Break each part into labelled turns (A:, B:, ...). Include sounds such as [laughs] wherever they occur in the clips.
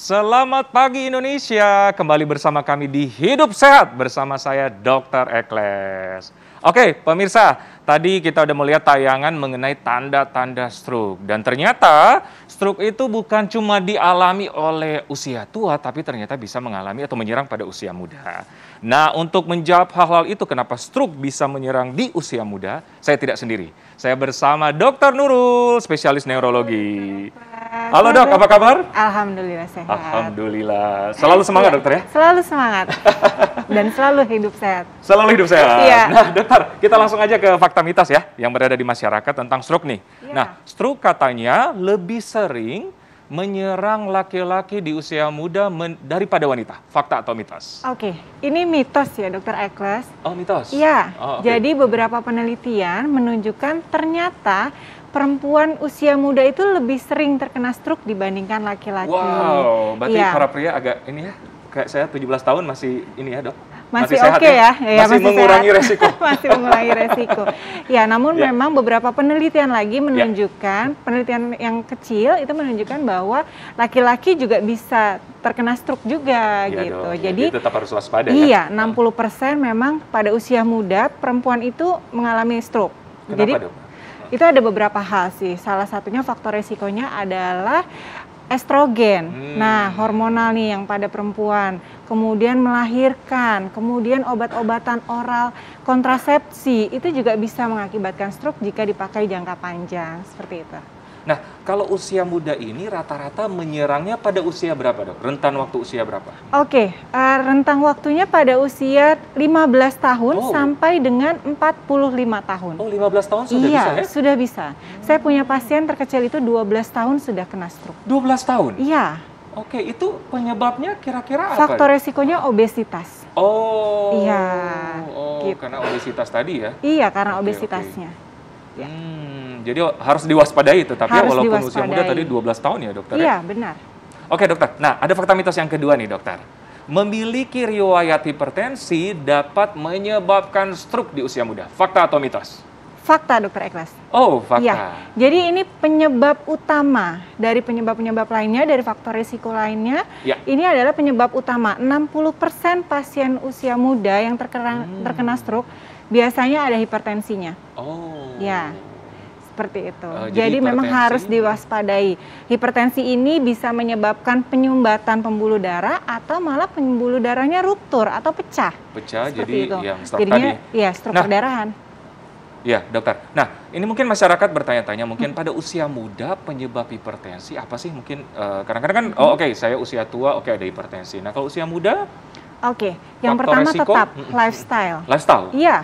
A: Selamat pagi Indonesia, kembali bersama kami di Hidup Sehat bersama saya Dr. Ekles. Oke pemirsa, tadi kita udah melihat tayangan mengenai tanda-tanda stroke. Dan ternyata stroke itu bukan cuma dialami oleh usia tua, tapi ternyata bisa mengalami atau menyerang pada usia muda. Nah untuk menjawab hal-hal itu kenapa stroke bisa menyerang di usia muda, saya tidak sendiri. Saya bersama Dr. Nurul, spesialis neurologi. Halo, Halo dok, apa kabar?
B: Alhamdulillah sehat.
A: Alhamdulillah. Selalu semangat iya. dokter ya?
B: Selalu semangat. [laughs] Dan selalu hidup sehat.
A: Selalu hidup sehat. Iya. Nah dokter, kita langsung aja ke fakta mitos ya, yang berada di masyarakat tentang stroke nih. Ya. Nah, stroke katanya lebih sering menyerang laki-laki di usia muda daripada wanita. Fakta atau mitos?
B: Oke, okay. ini mitos ya dokter Eklas.
A: Oh mitos? Iya, oh, okay. jadi
B: beberapa penelitian menunjukkan ternyata perempuan usia muda itu lebih sering terkena stroke dibandingkan laki-laki. Wow, berarti ya. para
A: pria agak ini ya, kayak saya 17 tahun masih ini ya dok? Masih, masih oke okay ya, ya, ya masih, masih mengurangi sehat. resiko.
B: [laughs] masih mengurangi resiko. Ya, namun ya. memang beberapa penelitian lagi iya. menunjukkan, ya. penelitian yang kecil itu menunjukkan bahwa laki-laki juga bisa terkena stroke juga ya gitu. Dong. Iya, Jadi tetap
A: harus waspada iya, ya.
B: Iya, 60% iya. memang pada usia muda perempuan itu mengalami stroke. Kenapa Jadi dong? itu ada beberapa hal sih. Salah satunya faktor resikonya adalah estrogen. Hmm. Nah, hormonal nih yang pada perempuan, kemudian melahirkan, kemudian obat-obatan oral kontrasepsi itu juga bisa mengakibatkan stroke jika dipakai jangka panjang seperti itu.
A: Nah, kalau usia muda ini rata-rata menyerangnya pada usia berapa, Dok? Rentan waktu usia berapa?
B: Oke, okay, uh, eh, rentang waktunya pada usia 15 tahun oh. sampai dengan 45 tahun. Oh, 15 tahun sudah iya, bisa ya? sudah bisa. Hmm. Saya punya pasien terkecil itu 12 tahun sudah kena stroke.
A: 12 tahun?
B: Iya. Oke, itu penyebabnya kira-kira apa? Faktor resikonya obesitas.
A: Oh. Iya. Oh, gitu. karena obesitas tadi ya? Iya, karena okay, obesitasnya.
B: Okay ya. Hmm,
A: jadi harus diwaspadai itu, tapi ya, harus walaupun diwaspadai. usia muda tadi 12 tahun ya dokter? Ya? Iya, ya? benar. Oke dokter, nah ada fakta mitos yang kedua nih dokter. Memiliki riwayat hipertensi dapat menyebabkan stroke di usia muda. Fakta atau mitos?
B: Fakta, Dokter Eklas.
A: Oh, fakta. Ya.
B: Jadi ini penyebab utama dari penyebab-penyebab lainnya, dari faktor risiko lainnya. Ya. Ini adalah penyebab utama. 60% pasien usia muda yang terkena, hmm. terkena stroke biasanya ada hipertensinya. Oh. Ya, seperti itu. Oh, jadi, jadi memang harus diwaspadai. Hipertensi ini bisa menyebabkan penyumbatan pembuluh darah atau malah pembuluh darahnya ruptur atau pecah.
A: Pecah seperti jadi itu. yang stroke Jadinya, tadi. Iya, stroke nah, perdarahan. Ya, dokter. Nah, ini mungkin masyarakat bertanya-tanya, mungkin hmm. pada usia muda penyebab hipertensi apa sih? Mungkin kadang eh, kadang-kadang kan, hmm. oh oke, okay, saya usia tua, oke okay, ada hipertensi. Nah, kalau usia muda,
B: oke, okay. yang pertama resiko, tetap hmm, hmm, hmm. lifestyle. Lifestyle. Iya,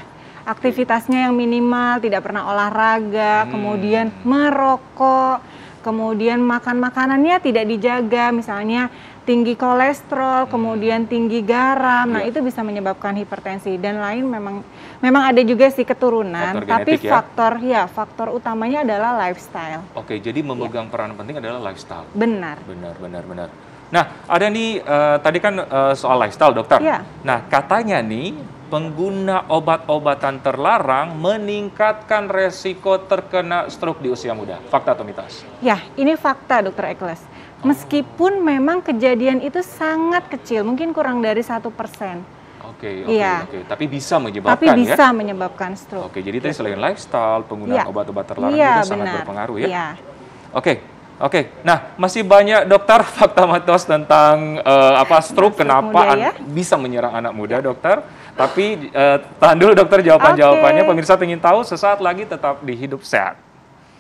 B: aktivitasnya yang minimal, tidak pernah olahraga, hmm. kemudian merokok, kemudian makan makanannya tidak dijaga, misalnya tinggi kolesterol, hmm. kemudian tinggi garam. Nah, iya. itu bisa menyebabkan hipertensi dan lain memang memang ada juga sih keturunan, faktor tapi ya? faktor ya faktor utamanya adalah lifestyle.
A: Oke, jadi memegang ya. peran penting adalah lifestyle. Benar. Benar, benar, benar. Nah, ada nih uh, tadi kan uh, soal lifestyle, dokter. Ya. Nah, katanya nih pengguna obat-obatan terlarang meningkatkan resiko terkena stroke di usia muda. Fakta atau mitos?
B: Ya, ini fakta Dokter Ekles. Meskipun memang kejadian itu sangat kecil, mungkin kurang dari satu persen.
A: Oke, okay, oke, okay, iya. yeah. Okay. Tapi bisa menyebabkan Tapi ya. bisa ya?
B: menyebabkan stroke. Oke,
A: jadi tadi iya. selain lifestyle, penggunaan iya. obat-obat terlarang yeah, itu sangat berpengaruh ya? Iya. Oke, Oke, okay. nah masih banyak dokter [laughs] fakta matos tentang uh, apa stroke, stroke kenapa muda, ya? bisa menyerang anak muda, ya. dokter. Tapi uh, tahan dulu dokter jawaban-jawabannya. Okay. Pemirsa ingin tahu sesaat lagi tetap dihidup Sehat.